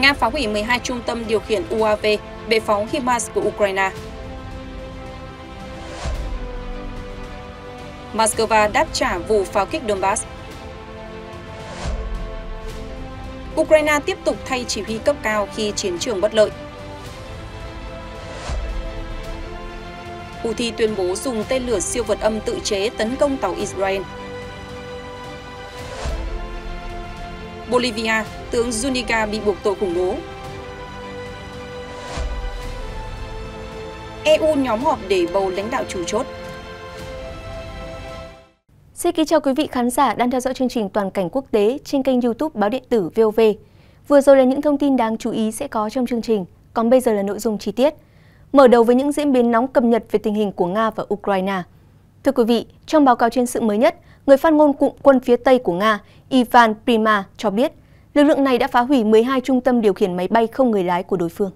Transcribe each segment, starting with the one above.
Nga phá hủy 12 trung tâm điều khiển UAV bệ phóng HIMARS của Ukraine. Moscow đáp trả vụ pháo kích Donbass. Ukraine tiếp tục thay chỉ huy cấp cao khi chiến trường bất lợi. Houthi tuyên bố dùng tên lửa siêu vật âm tự chế tấn công tàu Israel Bolivia, tướng Zuniga bị buộc tội khủng bố. EU nhóm họp để bầu lãnh đạo chủ chốt. Xin kính chào quý vị khán giả đang theo dõi chương trình Toàn cảnh quốc tế trên kênh YouTube Báo điện tử VOV. Vừa rồi là những thông tin đáng chú ý sẽ có trong chương trình, còn bây giờ là nội dung chi tiết. Mở đầu với những diễn biến nóng cập nhật về tình hình của Nga và Ukraine. Thưa quý vị, trong báo cáo trên sự mới nhất, người phát ngôn cụm quân phía Tây của Nga Ivan Prima cho biết lực lượng này đã phá hủy 12 trung tâm điều khiển máy bay không người lái của đối phương.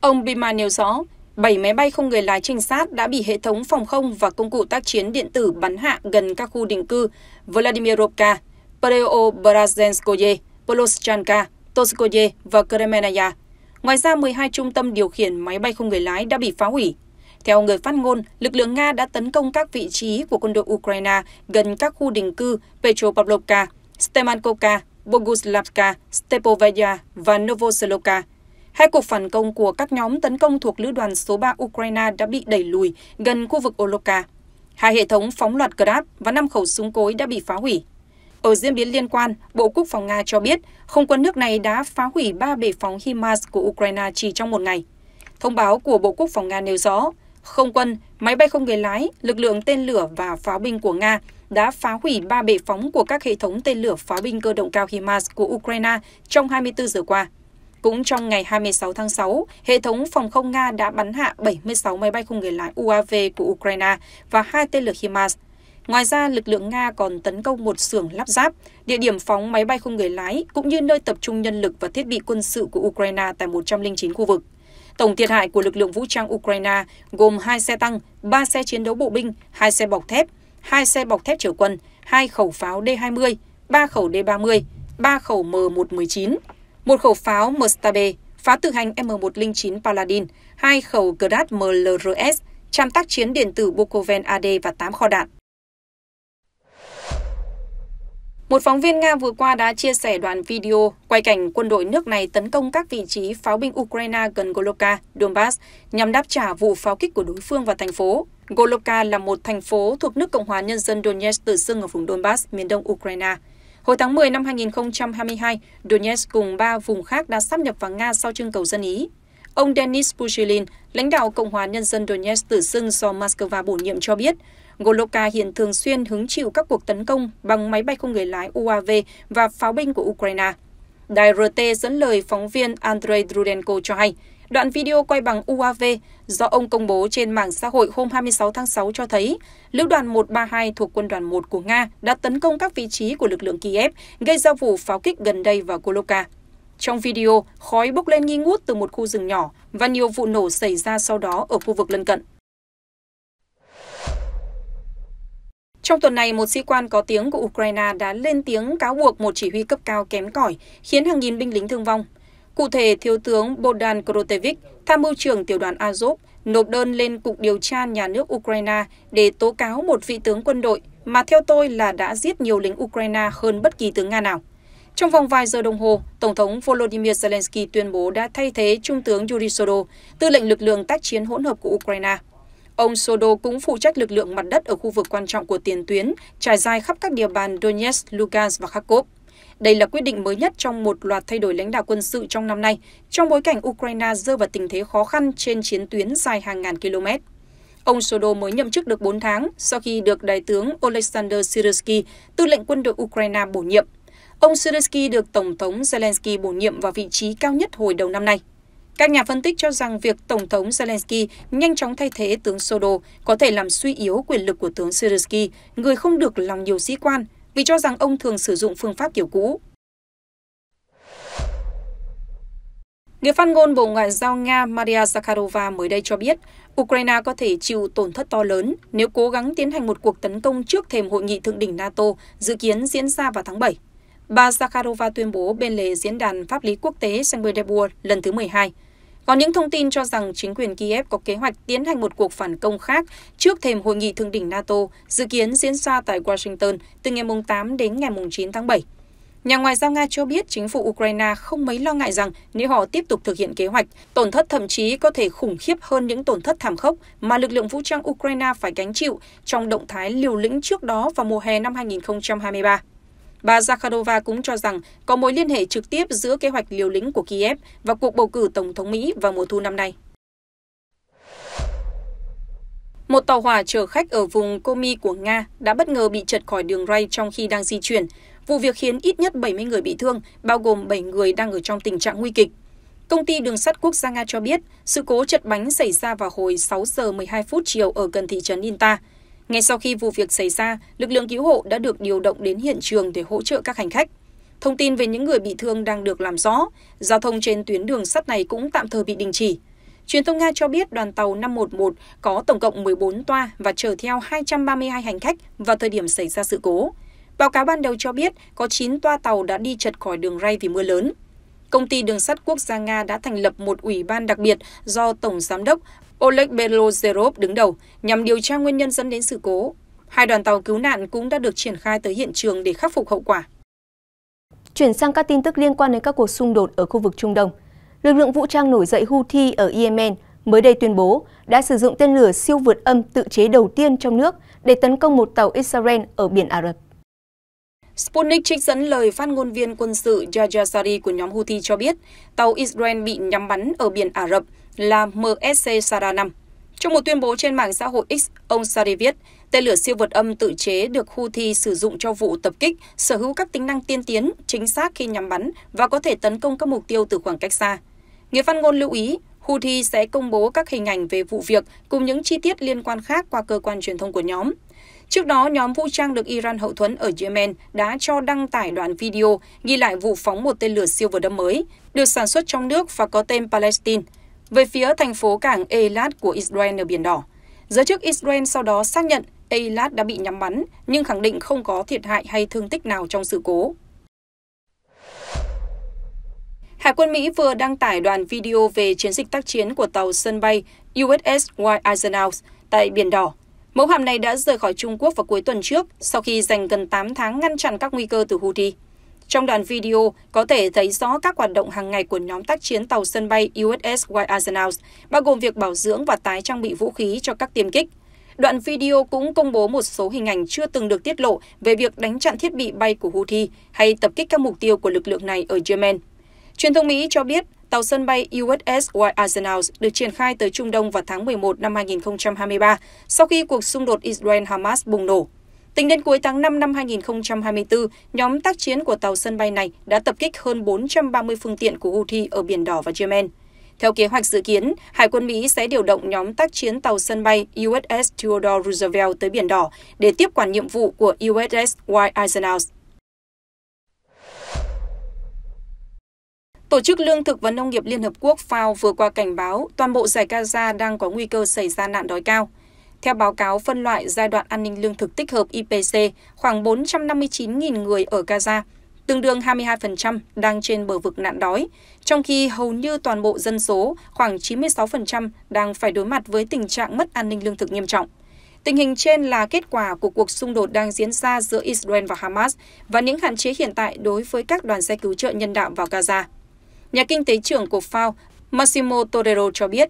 Ông Prima nêu rõ, 7 máy bay không người lái trinh sát đã bị hệ thống phòng không và công cụ tác chiến điện tử bắn hạ gần các khu định cư Vladimirovka, Preobrazhenskoye, Poloschanka, Toskoye và Kremenaya. Ngoài ra, 12 trung tâm điều khiển máy bay không người lái đã bị phá hủy. Theo người phát ngôn, lực lượng Nga đã tấn công các vị trí của quân đội Ukraine gần các khu định cư Petropavlovka, Stemankovka, Boguslavka, Stepovaya và Novoselovka. Hai cuộc phản công của các nhóm tấn công thuộc lữ đoàn số 3 Ukraine đã bị đẩy lùi gần khu vực Oloka. Hai hệ thống phóng loạt Grab và năm khẩu súng cối đã bị phá hủy. Ở diễn biến liên quan, Bộ Quốc phòng Nga cho biết không quân nước này đã phá hủy ba bệ phóng HIMARS của Ukraine chỉ trong một ngày. Thông báo của Bộ Quốc phòng Nga nêu rõ, không quân, máy bay không người lái, lực lượng tên lửa và pháo binh của Nga đã phá hủy ba bệ phóng của các hệ thống tên lửa pháo binh cơ động cao HIMARS của Ukraine trong 24 giờ qua. Cũng trong ngày 26 tháng 6, hệ thống phòng không Nga đã bắn hạ 76 máy bay không người lái UAV của Ukraine và hai tên lửa HIMARS. Ngoài ra, lực lượng Nga còn tấn công một xưởng lắp ráp, địa điểm phóng máy bay không người lái, cũng như nơi tập trung nhân lực và thiết bị quân sự của Ukraine tại 109 khu vực. Tổng thiệt hại của lực lượng vũ trang Ukraine gồm hai xe tăng, ba xe chiến đấu bộ binh, hai xe bọc thép, hai xe bọc thép chở quân, hai khẩu pháo D-20, ba khẩu D-30, ba khẩu M119, một khẩu pháo Mustabe, pháo tự hành M109 Paladin, hai khẩu Grad MLRS, trăm tác chiến điện tử Bukoven AD và 8 kho đạn. Một phóng viên Nga vừa qua đã chia sẻ đoạn video quay cảnh quân đội nước này tấn công các vị trí pháo binh Ukraine gần Goloka, Donbass nhằm đáp trả vụ pháo kích của đối phương vào thành phố. Golovka là một thành phố thuộc nước Cộng hòa Nhân dân Donetsk tự xưng ở vùng Donbass, miền đông Ukraine. Hồi tháng 10 năm 2022, Donetsk cùng ba vùng khác đã sắp nhập vào Nga sau trưng cầu dân Ý. Ông Denis Pushilin, lãnh đạo Cộng hòa Nhân dân Donetsk tự xưng do Moscow bổ nhiệm cho biết, Golovka hiện thường xuyên hứng chịu các cuộc tấn công bằng máy bay không người lái UAV và pháo binh của Ukraine. Đài RT dẫn lời phóng viên Andrei Drudenko cho hay, Đoạn video quay bằng UAV do ông công bố trên mạng xã hội hôm 26 tháng 6 cho thấy lữ đoàn 132 thuộc quân đoàn 1 của Nga đã tấn công các vị trí của lực lượng Kiev, gây ra vụ pháo kích gần đây vào Koloka. Trong video, khói bốc lên nghi ngút từ một khu rừng nhỏ và nhiều vụ nổ xảy ra sau đó ở khu vực lân cận. Trong tuần này, một sĩ quan có tiếng của Ukraine đã lên tiếng cáo buộc một chỉ huy cấp cao kém cỏi, khiến hàng nghìn binh lính thương vong. Cụ thể, Thiếu tướng Bodan Krotevich, tham mưu trưởng tiểu đoàn Azov, nộp đơn lên Cục Điều tra Nhà nước Ukraine để tố cáo một vị tướng quân đội mà theo tôi là đã giết nhiều lính Ukraine hơn bất kỳ tướng Nga nào. Trong vòng vài giờ đồng hồ, Tổng thống Volodymyr Zelensky tuyên bố đã thay thế Trung tướng Yuri Sodo, tư lệnh lực lượng tác chiến hỗn hợp của Ukraine. Ông Sodo cũng phụ trách lực lượng mặt đất ở khu vực quan trọng của tiền tuyến, trải dài khắp các địa bàn Donetsk, Lugansk và Kharkov. Đây là quyết định mới nhất trong một loạt thay đổi lãnh đạo quân sự trong năm nay, trong bối cảnh Ukraine rơi vào tình thế khó khăn trên chiến tuyến dài hàng ngàn km. Ông Sodo mới nhậm chức được 4 tháng sau khi được Đại tướng Oleksandr Syrsky, tư lệnh quân đội Ukraine bổ nhiệm. Ông Syrsky được Tổng thống Zelensky bổ nhiệm vào vị trí cao nhất hồi đầu năm nay. Các nhà phân tích cho rằng việc Tổng thống Zelensky nhanh chóng thay thế tướng Sodo có thể làm suy yếu quyền lực của tướng Syrsky, người không được lòng nhiều sĩ quan, vì cho rằng ông thường sử dụng phương pháp kiểu cũ. Người phát ngôn Bộ Ngoại giao Nga Maria Zakharova mới đây cho biết, Ukraine có thể chịu tổn thất to lớn nếu cố gắng tiến hành một cuộc tấn công trước thềm hội nghị thượng đỉnh NATO dự kiến diễn ra vào tháng 7. Bà Zakharova tuyên bố bên lề Diễn đàn Pháp lý Quốc tế Saint Petersburg lần thứ 12, có những thông tin cho rằng chính quyền Kiev có kế hoạch tiến hành một cuộc phản công khác trước thềm hội nghị thượng đỉnh NATO dự kiến diễn ra tại Washington từ ngày 8 đến ngày 9 tháng 7. Nhà ngoại giao Nga cho biết chính phủ Ukraine không mấy lo ngại rằng nếu họ tiếp tục thực hiện kế hoạch, tổn thất thậm chí có thể khủng khiếp hơn những tổn thất thảm khốc mà lực lượng vũ trang Ukraine phải gánh chịu trong động thái liều lĩnh trước đó vào mùa hè năm 2023. Bà Zakharova cũng cho rằng có mối liên hệ trực tiếp giữa kế hoạch liều lĩnh của Kiev và cuộc bầu cử Tổng thống Mỹ vào mùa thu năm nay. Một tàu hỏa chở khách ở vùng Komi của Nga đã bất ngờ bị trật khỏi đường ray trong khi đang di chuyển. Vụ việc khiến ít nhất 70 người bị thương, bao gồm 7 người đang ở trong tình trạng nguy kịch. Công ty đường sắt quốc gia Nga cho biết, sự cố trật bánh xảy ra vào hồi 6 giờ 12 phút chiều ở gần thị trấn Inta, ngay sau khi vụ việc xảy ra, lực lượng cứu hộ đã được điều động đến hiện trường để hỗ trợ các hành khách. Thông tin về những người bị thương đang được làm rõ, giao thông trên tuyến đường sắt này cũng tạm thời bị đình chỉ. Truyền thông Nga cho biết đoàn tàu 511 có tổng cộng 14 toa và chở theo 232 hành khách vào thời điểm xảy ra sự cố. Báo cáo ban đầu cho biết có 9 toa tàu đã đi chật khỏi đường ray vì mưa lớn. Công ty đường sắt quốc gia Nga đã thành lập một ủy ban đặc biệt do Tổng Giám đốc oleg belozerov đứng đầu nhằm điều tra nguyên nhân dẫn đến sự cố hai đoàn tàu cứu nạn cũng đã được triển khai tới hiện trường để khắc phục hậu quả Chuyển sang các tin tức liên quan đến các cuộc xung đột ở khu vực Trung Đông. Lực lượng vũ trang nổi dậy Houthi ở Yemen mới đây tuyên bố đã sử dụng tên lửa siêu vượt âm tự chế đầu tiên trong nước để tấn công một tàu Israel ở biển Ả Rập. Sputnik trích dẫn lời phát ngôn viên quân sự Yahya của nhóm Houthi cho biết tàu Israel bị nhắm bắn ở biển Ả Rập là MSC Sara 5. Trong một tuyên bố trên mạng xã hội X, ông Sari viết, tên lửa siêu vượt âm tự chế được Houthi sử dụng cho vụ tập kích, sở hữu các tính năng tiên tiến, chính xác khi nhắm bắn và có thể tấn công các mục tiêu từ khoảng cách xa. Người phát ngôn lưu ý, Houthi sẽ công bố các hình ảnh về vụ việc cùng những chi tiết liên quan khác qua cơ quan truyền thông của nhóm. Trước đó, nhóm vũ trang được Iran hậu thuẫn ở Yemen đã cho đăng tải đoạn video ghi lại vụ phóng một tên lửa siêu vượt âm mới, được sản xuất trong nước và có tên Palestine – về phía thành phố cảng Eilat của Israel ở Biển Đỏ. Giới chức Israel sau đó xác nhận Eilat đã bị nhắm bắn, nhưng khẳng định không có thiệt hại hay thương tích nào trong sự cố. Hải quân Mỹ vừa đăng tải đoạn video về chiến dịch tác chiến của tàu sân bay USS White Eisenhower tại Biển Đỏ. Mẫu hạm này đã rời khỏi Trung Quốc vào cuối tuần trước, sau khi dành gần 8 tháng ngăn chặn các nguy cơ từ Houthi. Trong đoạn video, có thể thấy rõ các hoạt động hàng ngày của nhóm tác chiến tàu sân bay USS White Arsenal, bao gồm việc bảo dưỡng và tái trang bị vũ khí cho các tiêm kích. Đoạn video cũng công bố một số hình ảnh chưa từng được tiết lộ về việc đánh chặn thiết bị bay của Houthi hay tập kích các mục tiêu của lực lượng này ở Yemen. Truyền thông Mỹ cho biết, tàu sân bay USS White Arsenal được triển khai tới Trung Đông vào tháng 11 năm 2023 sau khi cuộc xung đột Israel-Hamas bùng nổ. Tính đến cuối tháng 5 năm 2024, nhóm tác chiến của tàu sân bay này đã tập kích hơn 430 phương tiện của Houthi ở Biển Đỏ và Yemen. Theo kế hoạch dự kiến, Hải quân Mỹ sẽ điều động nhóm tác chiến tàu sân bay USS Theodore Roosevelt tới Biển Đỏ để tiếp quản nhiệm vụ của USS White Eisenhower. Tổ chức Lương thực và Nông nghiệp Liên Hợp Quốc FAO vừa qua cảnh báo toàn bộ giải Gaza đang có nguy cơ xảy ra nạn đói cao. Theo báo cáo phân loại giai đoạn an ninh lương thực tích hợp IPC, khoảng 459.000 người ở Gaza, tương đương 22% đang trên bờ vực nạn đói, trong khi hầu như toàn bộ dân số, khoảng 96% đang phải đối mặt với tình trạng mất an ninh lương thực nghiêm trọng. Tình hình trên là kết quả của cuộc xung đột đang diễn ra giữa Israel và Hamas và những hạn chế hiện tại đối với các đoàn xe cứu trợ nhân đạo vào Gaza. Nhà kinh tế trưởng của FAO Massimo Torero cho biết,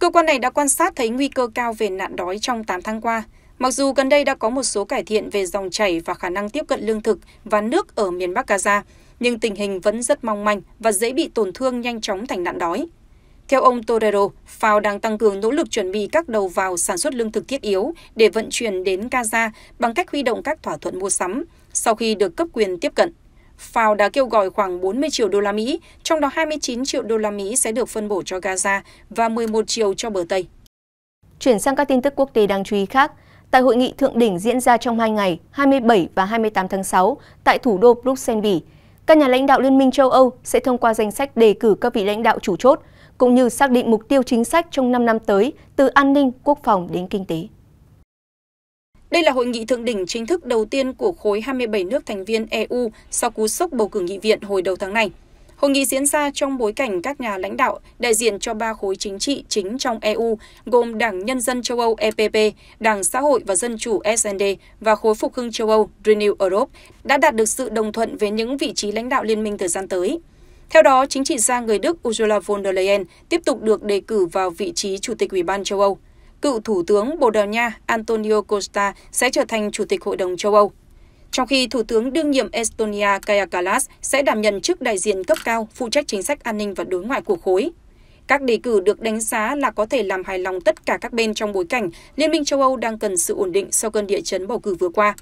Cơ quan này đã quan sát thấy nguy cơ cao về nạn đói trong 8 tháng qua, mặc dù gần đây đã có một số cải thiện về dòng chảy và khả năng tiếp cận lương thực và nước ở miền Bắc Gaza, nhưng tình hình vẫn rất mong manh và dễ bị tổn thương nhanh chóng thành nạn đói. Theo ông Torero, FAO đang tăng cường nỗ lực chuẩn bị các đầu vào sản xuất lương thực thiết yếu để vận chuyển đến Gaza bằng cách huy động các thỏa thuận mua sắm sau khi được cấp quyền tiếp cận. FAO đã kêu gọi khoảng 40 triệu đô la Mỹ, trong đó 29 triệu đô la Mỹ sẽ được phân bổ cho Gaza và 11 triệu cho bờ Tây. Chuyển sang các tin tức quốc tế đáng chú ý khác, tại hội nghị thượng đỉnh diễn ra trong 2 ngày 27 và 28 tháng 6 tại thủ đô Bruxelles, Bỉ, các nhà lãnh đạo Liên minh châu Âu sẽ thông qua danh sách đề cử các vị lãnh đạo chủ chốt, cũng như xác định mục tiêu chính sách trong 5 năm tới từ an ninh, quốc phòng đến kinh tế. Đây là hội nghị thượng đỉnh chính thức đầu tiên của khối 27 nước thành viên EU sau cú sốc bầu cử nghị viện hồi đầu tháng này. Hội nghị diễn ra trong bối cảnh các nhà lãnh đạo đại diện cho ba khối chính trị chính trong EU gồm Đảng Nhân dân châu Âu EPP, Đảng Xã hội và Dân chủ SND và khối phục hưng châu Âu Renew Europe đã đạt được sự đồng thuận về những vị trí lãnh đạo liên minh thời gian tới. Theo đó, chính trị gia người Đức Ursula von der Leyen tiếp tục được đề cử vào vị trí Chủ tịch Ủy ban châu Âu cựu thủ tướng Bồ Đào Nha Antonio Costa sẽ trở thành chủ tịch Hội đồng châu Âu, trong khi thủ tướng đương nhiệm Estonia Kaja Kallas sẽ đảm nhận chức đại diện cấp cao phụ trách chính sách an ninh và đối ngoại của khối. Các đề cử được đánh giá là có thể làm hài lòng tất cả các bên trong bối cảnh Liên minh châu Âu đang cần sự ổn định sau cơn địa chấn bầu cử vừa qua.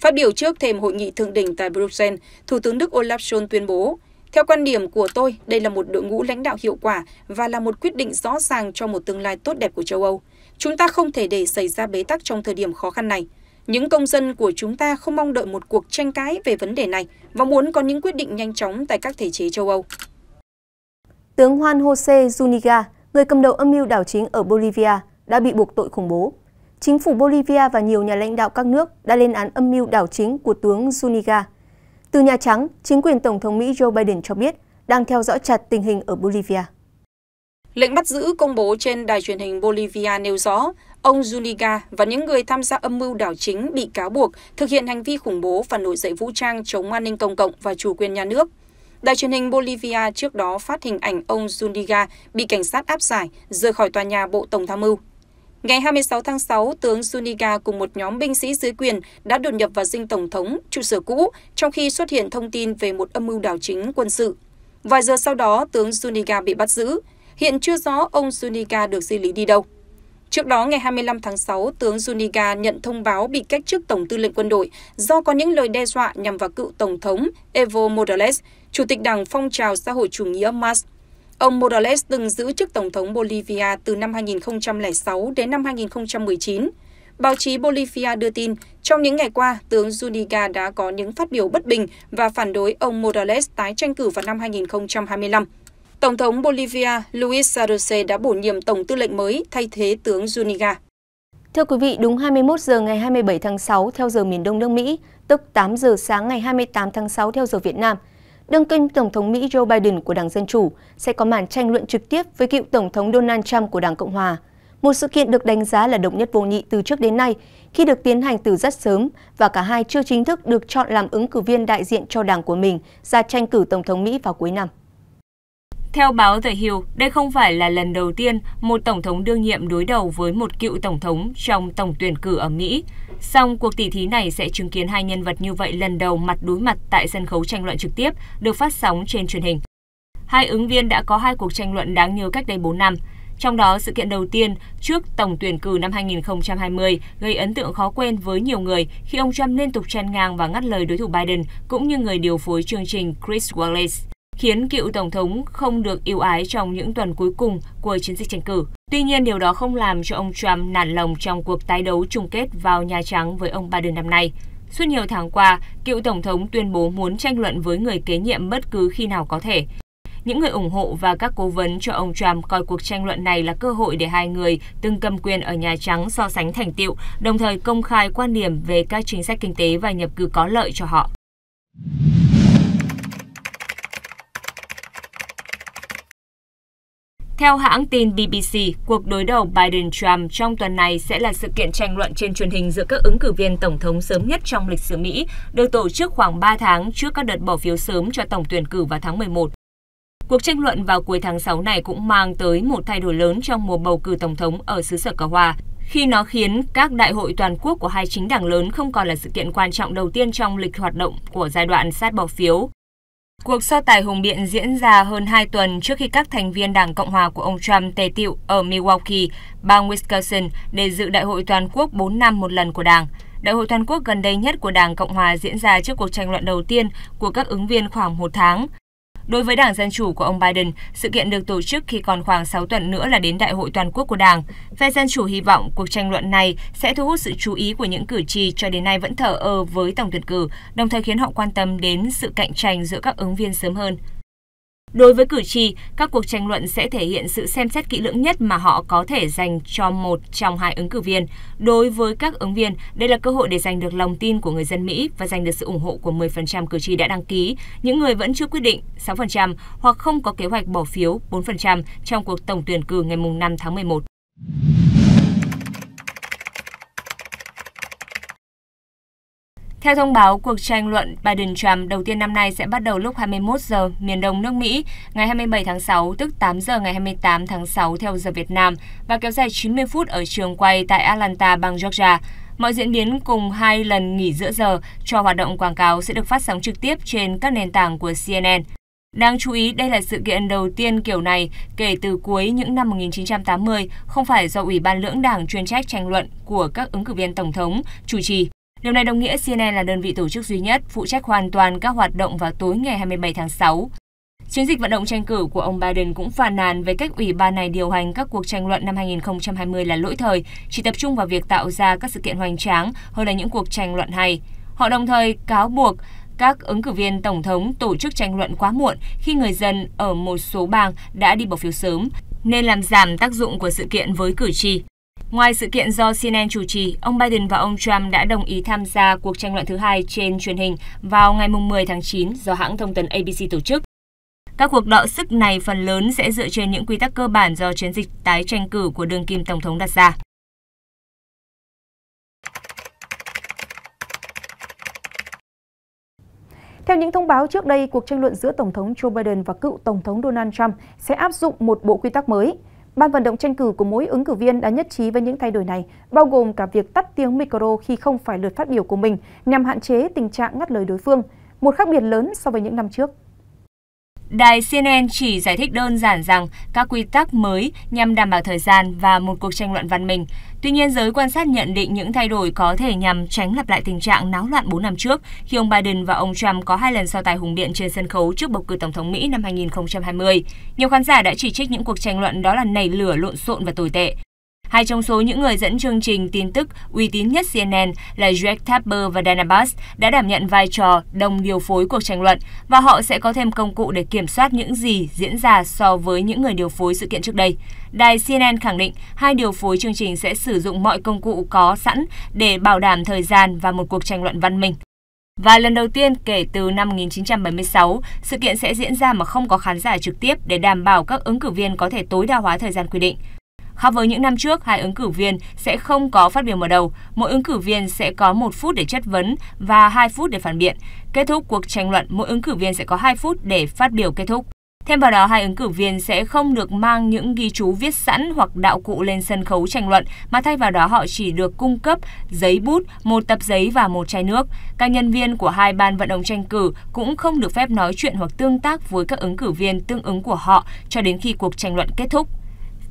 Phát biểu trước thềm hội nghị thượng đỉnh tại Bruxelles, Thủ tướng Đức Olaf Scholz tuyên bố, theo quan điểm của tôi, đây là một đội ngũ lãnh đạo hiệu quả và là một quyết định rõ ràng cho một tương lai tốt đẹp của châu Âu. Chúng ta không thể để xảy ra bế tắc trong thời điểm khó khăn này. Những công dân của chúng ta không mong đợi một cuộc tranh cãi về vấn đề này và muốn có những quyết định nhanh chóng tại các thể chế châu Âu. Tướng Juan José Zuniga, người cầm đầu âm mưu đảo chính ở Bolivia, đã bị buộc tội khủng bố. Chính phủ Bolivia và nhiều nhà lãnh đạo các nước đã lên án âm mưu đảo chính của tướng Zuniga. Từ Nhà Trắng, chính quyền Tổng thống Mỹ Joe Biden cho biết đang theo dõi chặt tình hình ở Bolivia. Lệnh bắt giữ công bố trên đài truyền hình Bolivia nêu rõ ông Zuniga và những người tham gia âm mưu đảo chính bị cáo buộc thực hiện hành vi khủng bố và nổi dậy vũ trang chống an ninh công cộng và chủ quyền nhà nước. Đài truyền hình Bolivia trước đó phát hình ảnh ông Zuniga bị cảnh sát áp giải rời khỏi tòa nhà Bộ Tổng tham mưu. Ngày 26 tháng 6, tướng Zuniga cùng một nhóm binh sĩ dưới quyền đã đột nhập vào dinh Tổng thống, trụ sở cũ, trong khi xuất hiện thông tin về một âm mưu đảo chính quân sự. Vài giờ sau đó, tướng Zuniga bị bắt giữ. Hiện chưa rõ ông Zuniga được di lý đi đâu. Trước đó, ngày 25 tháng 6, tướng Zuniga nhận thông báo bị cách chức Tổng tư lệnh quân đội do có những lời đe dọa nhằm vào cựu Tổng thống Evo Morales, Chủ tịch Đảng Phong trào Xã hội Chủ nghĩa MAS. Ông Morales từng giữ chức Tổng thống Bolivia từ năm 2006 đến năm 2019. Báo chí Bolivia đưa tin, trong những ngày qua, tướng Zuniga đã có những phát biểu bất bình và phản đối ông Morales tái tranh cử vào năm 2025. Tổng thống Bolivia Luis Arce đã bổ nhiệm tổng tư lệnh mới thay thế tướng Zuniga. Thưa quý vị, đúng 21 giờ ngày 27 tháng 6 theo giờ miền Đông nước Mỹ, tức 8 giờ sáng ngày 28 tháng 6 theo giờ Việt Nam, đương kim Tổng thống Mỹ Joe Biden của Đảng Dân Chủ sẽ có màn tranh luận trực tiếp với cựu Tổng thống Donald Trump của Đảng Cộng Hòa. Một sự kiện được đánh giá là độc nhất vô nhị từ trước đến nay khi được tiến hành từ rất sớm và cả hai chưa chính thức được chọn làm ứng cử viên đại diện cho đảng của mình ra tranh cử Tổng thống Mỹ vào cuối năm. Theo báo The Hill, đây không phải là lần đầu tiên một tổng thống đương nhiệm đối đầu với một cựu tổng thống trong tổng tuyển cử ở Mỹ. Song cuộc tỷ thí này sẽ chứng kiến hai nhân vật như vậy lần đầu mặt đối mặt tại sân khấu tranh luận trực tiếp được phát sóng trên truyền hình. Hai ứng viên đã có hai cuộc tranh luận đáng nhớ cách đây 4 năm. Trong đó, sự kiện đầu tiên trước tổng tuyển cử năm 2020 gây ấn tượng khó quên với nhiều người khi ông Trump liên tục chen ngang và ngắt lời đối thủ Biden cũng như người điều phối chương trình Chris Wallace khiến cựu Tổng thống không được yêu ái trong những tuần cuối cùng của chiến dịch tranh cử. Tuy nhiên, điều đó không làm cho ông Trump nản lòng trong cuộc tái đấu chung kết vào Nhà Trắng với ông Biden năm nay. Suốt nhiều tháng qua, cựu Tổng thống tuyên bố muốn tranh luận với người kế nhiệm bất cứ khi nào có thể. Những người ủng hộ và các cố vấn cho ông Trump coi cuộc tranh luận này là cơ hội để hai người từng cầm quyền ở Nhà Trắng so sánh thành tiệu, đồng thời công khai quan điểm về các chính sách kinh tế và nhập cư có lợi cho họ. Theo hãng tin BBC, cuộc đối đầu Biden-Trump trong tuần này sẽ là sự kiện tranh luận trên truyền hình giữa các ứng cử viên tổng thống sớm nhất trong lịch sử Mỹ, được tổ chức khoảng 3 tháng trước các đợt bỏ phiếu sớm cho tổng tuyển cử vào tháng 11. Cuộc tranh luận vào cuối tháng 6 này cũng mang tới một thay đổi lớn trong mùa bầu cử tổng thống ở xứ sở cờ hòa, khi nó khiến các đại hội toàn quốc của hai chính đảng lớn không còn là sự kiện quan trọng đầu tiên trong lịch hoạt động của giai đoạn sát bỏ phiếu. Cuộc so tài hùng biện diễn ra hơn 2 tuần trước khi các thành viên Đảng Cộng hòa của ông Trump tề tựu ở Milwaukee, bang Wisconsin để dự đại hội toàn quốc 4 năm một lần của Đảng. Đại hội toàn quốc gần đây nhất của Đảng Cộng hòa diễn ra trước cuộc tranh luận đầu tiên của các ứng viên khoảng một tháng. Đối với Đảng Dân Chủ của ông Biden, sự kiện được tổ chức khi còn khoảng 6 tuần nữa là đến Đại hội toàn quốc của Đảng. Phe Dân Chủ hy vọng cuộc tranh luận này sẽ thu hút sự chú ý của những cử tri cho đến nay vẫn thờ ơ với tổng tuyển cử, đồng thời khiến họ quan tâm đến sự cạnh tranh giữa các ứng viên sớm hơn. Đối với cử tri, các cuộc tranh luận sẽ thể hiện sự xem xét kỹ lưỡng nhất mà họ có thể dành cho một trong hai ứng cử viên. Đối với các ứng viên, đây là cơ hội để giành được lòng tin của người dân Mỹ và giành được sự ủng hộ của 10% cử tri đã đăng ký, những người vẫn chưa quyết định 6% hoặc không có kế hoạch bỏ phiếu 4% trong cuộc tổng tuyển cử ngày 5 tháng 11. Theo thông báo, cuộc tranh luận Biden-Trump đầu tiên năm nay sẽ bắt đầu lúc 21 giờ miền đông nước Mỹ ngày 27 tháng 6, tức 8 giờ ngày 28 tháng 6 theo giờ Việt Nam và kéo dài 90 phút ở trường quay tại Atlanta, bang Georgia. Mọi diễn biến cùng hai lần nghỉ giữa giờ cho hoạt động quảng cáo sẽ được phát sóng trực tiếp trên các nền tảng của CNN. Đáng chú ý, đây là sự kiện đầu tiên kiểu này kể từ cuối những năm 1980, không phải do Ủy ban lưỡng đảng chuyên trách tranh luận của các ứng cử viên tổng thống chủ trì. Điều này đồng nghĩa CNN là đơn vị tổ chức duy nhất phụ trách hoàn toàn các hoạt động vào tối ngày 27 tháng 6. Chiến dịch vận động tranh cử của ông Biden cũng phàn nàn về cách ủy ban này điều hành các cuộc tranh luận năm 2020 là lỗi thời, chỉ tập trung vào việc tạo ra các sự kiện hoành tráng hơn là những cuộc tranh luận hay. Họ đồng thời cáo buộc các ứng cử viên tổng thống tổ chức tranh luận quá muộn khi người dân ở một số bang đã đi bỏ phiếu sớm, nên làm giảm tác dụng của sự kiện với cử tri. Ngoài sự kiện do CNN chủ trì, ông Biden và ông Trump đã đồng ý tham gia cuộc tranh luận thứ hai trên truyền hình vào ngày 10 tháng 9 do hãng thông tấn ABC tổ chức. Các cuộc đọ sức này phần lớn sẽ dựa trên những quy tắc cơ bản do chiến dịch tái tranh cử của đương kim tổng thống đặt ra. Theo những thông báo trước đây, cuộc tranh luận giữa Tổng thống Joe Biden và cựu Tổng thống Donald Trump sẽ áp dụng một bộ quy tắc mới – Ban vận động tranh cử của mỗi ứng cử viên đã nhất trí với những thay đổi này, bao gồm cả việc tắt tiếng micro khi không phải lượt phát biểu của mình nhằm hạn chế tình trạng ngắt lời đối phương, một khác biệt lớn so với những năm trước. Đài CNN chỉ giải thích đơn giản rằng các quy tắc mới nhằm đảm bảo thời gian và một cuộc tranh luận văn minh. Tuy nhiên, giới quan sát nhận định những thay đổi có thể nhằm tránh lặp lại tình trạng náo loạn 4 năm trước khi ông Biden và ông Trump có hai lần so tài hùng biện trên sân khấu trước bầu cử tổng thống Mỹ năm 2020. Nhiều khán giả đã chỉ trích những cuộc tranh luận đó là nảy lửa lộn xộn và tồi tệ. Hai trong số những người dẫn chương trình tin tức uy tín nhất CNN là Jack Tapper và Dana Bass đã đảm nhận vai trò đồng điều phối cuộc tranh luận và họ sẽ có thêm công cụ để kiểm soát những gì diễn ra so với những người điều phối sự kiện trước đây. Đài CNN khẳng định hai điều phối chương trình sẽ sử dụng mọi công cụ có sẵn để bảo đảm thời gian và một cuộc tranh luận văn minh. Và lần đầu tiên kể từ năm 1976, sự kiện sẽ diễn ra mà không có khán giả trực tiếp để đảm bảo các ứng cử viên có thể tối đa hóa thời gian quy định. Khác với những năm trước, hai ứng cử viên sẽ không có phát biểu mở đầu, mỗi ứng cử viên sẽ có 1 phút để chất vấn và 2 phút để phản biện. Kết thúc cuộc tranh luận, mỗi ứng cử viên sẽ có 2 phút để phát biểu kết thúc. Thêm vào đó, hai ứng cử viên sẽ không được mang những ghi chú viết sẵn hoặc đạo cụ lên sân khấu tranh luận, mà thay vào đó họ chỉ được cung cấp giấy bút, một tập giấy và một chai nước. Các nhân viên của hai ban vận động tranh cử cũng không được phép nói chuyện hoặc tương tác với các ứng cử viên tương ứng của họ cho đến khi cuộc tranh luận kết thúc.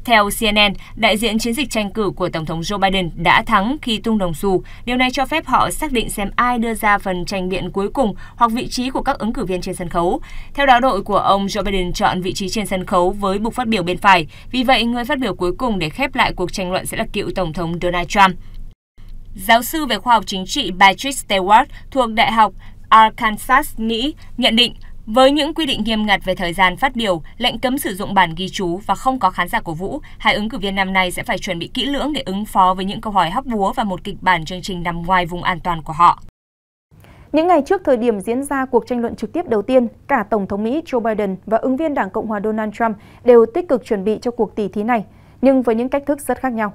Theo CNN, đại diện chiến dịch tranh cử của Tổng thống Joe Biden đã thắng khi tung đồng xu. Điều này cho phép họ xác định xem ai đưa ra phần tranh biện cuối cùng hoặc vị trí của các ứng cử viên trên sân khấu. Theo đó, đội của ông Joe Biden chọn vị trí trên sân khấu với bục phát biểu bên phải. Vì vậy, người phát biểu cuối cùng để khép lại cuộc tranh luận sẽ là cựu Tổng thống Donald Trump. Giáo sư về khoa học chính trị Patrick Stewart thuộc Đại học Arkansas, Mỹ nhận định với những quy định nghiêm ngặt về thời gian phát biểu, lệnh cấm sử dụng bản ghi chú và không có khán giả cổ vũ, hai ứng cử viên năm nay sẽ phải chuẩn bị kỹ lưỡng để ứng phó với những câu hỏi hóc búa và một kịch bản chương trình nằm ngoài vùng an toàn của họ. Những ngày trước thời điểm diễn ra cuộc tranh luận trực tiếp đầu tiên, cả Tổng thống Mỹ Joe Biden và ứng viên Đảng Cộng hòa Donald Trump đều tích cực chuẩn bị cho cuộc tỷ thí này, nhưng với những cách thức rất khác nhau.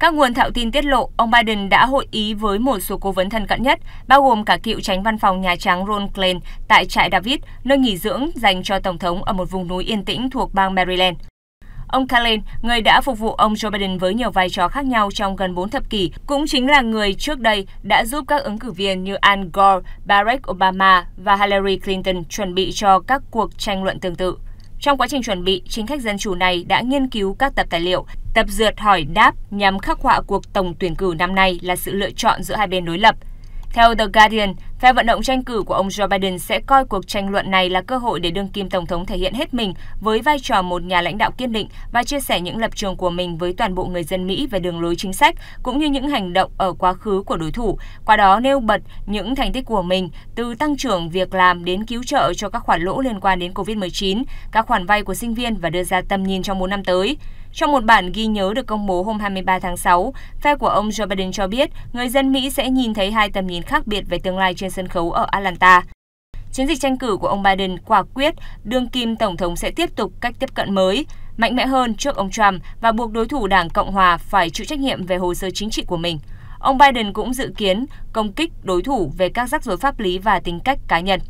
Các nguồn thạo tin tiết lộ, ông Biden đã hội ý với một số cố vấn thân cận nhất, bao gồm cả cựu tránh văn phòng Nhà Trắng Ron Klain tại trại David, nơi nghỉ dưỡng dành cho Tổng thống ở một vùng núi yên tĩnh thuộc bang Maryland. Ông Kalin, người đã phục vụ ông Joe Biden với nhiều vai trò khác nhau trong gần 4 thập kỷ, cũng chính là người trước đây đã giúp các ứng cử viên như Al Gore, Barack Obama và Hillary Clinton chuẩn bị cho các cuộc tranh luận tương tự. Trong quá trình chuẩn bị, chính khách dân chủ này đã nghiên cứu các tập tài liệu, tập dượt hỏi đáp nhằm khắc họa cuộc tổng tuyển cử năm nay là sự lựa chọn giữa hai bên đối lập. Theo The Guardian, phe vận động tranh cử của ông Joe Biden sẽ coi cuộc tranh luận này là cơ hội để đương kim tổng thống thể hiện hết mình với vai trò một nhà lãnh đạo kiên định và chia sẻ những lập trường của mình với toàn bộ người dân Mỹ về đường lối chính sách cũng như những hành động ở quá khứ của đối thủ, qua đó nêu bật những thành tích của mình từ tăng trưởng việc làm đến cứu trợ cho các khoản lỗ liên quan đến COVID-19, các khoản vay của sinh viên và đưa ra tầm nhìn trong 4 năm tới. Trong một bản ghi nhớ được công bố hôm 23 tháng 6, phe của ông Joe Biden cho biết người dân Mỹ sẽ nhìn thấy hai tầm nhìn khác biệt về tương lai trên sân khấu ở Atlanta. Chiến dịch tranh cử của ông Biden quả quyết, đương kim tổng thống sẽ tiếp tục cách tiếp cận mới, mạnh mẽ hơn trước ông Trump và buộc đối thủ Đảng Cộng hòa phải chịu trách nhiệm về hồ sơ chính trị của mình. Ông Biden cũng dự kiến công kích đối thủ về các rắc rối pháp lý và tính cách cá nhân.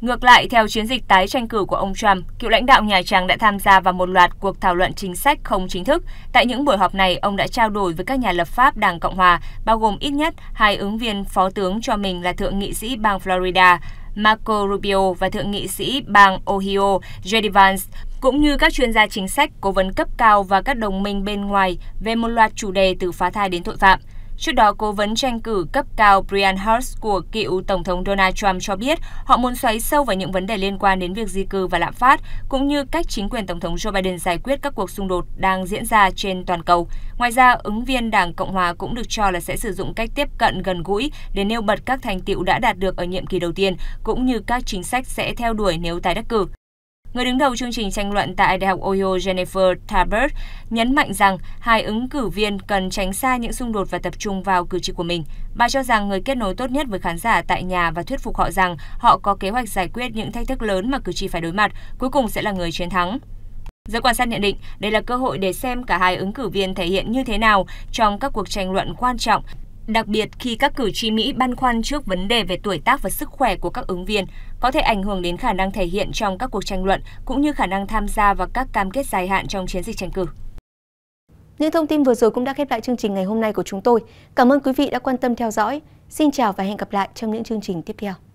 Ngược lại, theo chiến dịch tái tranh cử của ông Trump, cựu lãnh đạo Nhà Trắng đã tham gia vào một loạt cuộc thảo luận chính sách không chính thức. Tại những buổi họp này, ông đã trao đổi với các nhà lập pháp Đảng Cộng hòa, bao gồm ít nhất hai ứng viên phó tướng cho mình là thượng nghị sĩ bang Florida Marco Rubio và thượng nghị sĩ bang Ohio J.D. Vance, cũng như các chuyên gia chính sách, cố vấn cấp cao và các đồng minh bên ngoài về một loạt chủ đề từ phá thai đến tội phạm. Trước đó, cố vấn tranh cử cấp cao Brian Hurst của cựu Tổng thống Donald Trump cho biết họ muốn xoáy sâu vào những vấn đề liên quan đến việc di cư và lạm phát, cũng như cách chính quyền Tổng thống Joe Biden giải quyết các cuộc xung đột đang diễn ra trên toàn cầu. Ngoài ra, ứng viên Đảng Cộng Hòa cũng được cho là sẽ sử dụng cách tiếp cận gần gũi để nêu bật các thành tiệu đã đạt được ở nhiệm kỳ đầu tiên, cũng như các chính sách sẽ theo đuổi nếu tái đắc cử. Người đứng đầu chương trình tranh luận tại Đại học Ohio Jennifer Tabert nhấn mạnh rằng hai ứng cử viên cần tránh xa những xung đột và tập trung vào cử tri của mình. Bà cho rằng người kết nối tốt nhất với khán giả tại nhà và thuyết phục họ rằng họ có kế hoạch giải quyết những thách thức lớn mà cử tri phải đối mặt, cuối cùng sẽ là người chiến thắng. Giới quan sát nhận định đây là cơ hội để xem cả hai ứng cử viên thể hiện như thế nào trong các cuộc tranh luận quan trọng, đặc biệt khi các cử tri Mỹ băn khoăn trước vấn đề về tuổi tác và sức khỏe của các ứng viên có thể ảnh hưởng đến khả năng thể hiện trong các cuộc tranh luận cũng như khả năng tham gia vào các cam kết dài hạn trong chiến dịch tranh cử. Những thông tin vừa rồi cũng đã khép lại chương trình ngày hôm nay của chúng tôi. Cảm ơn quý vị đã quan tâm theo dõi. Xin chào và hẹn gặp lại trong những chương trình tiếp theo.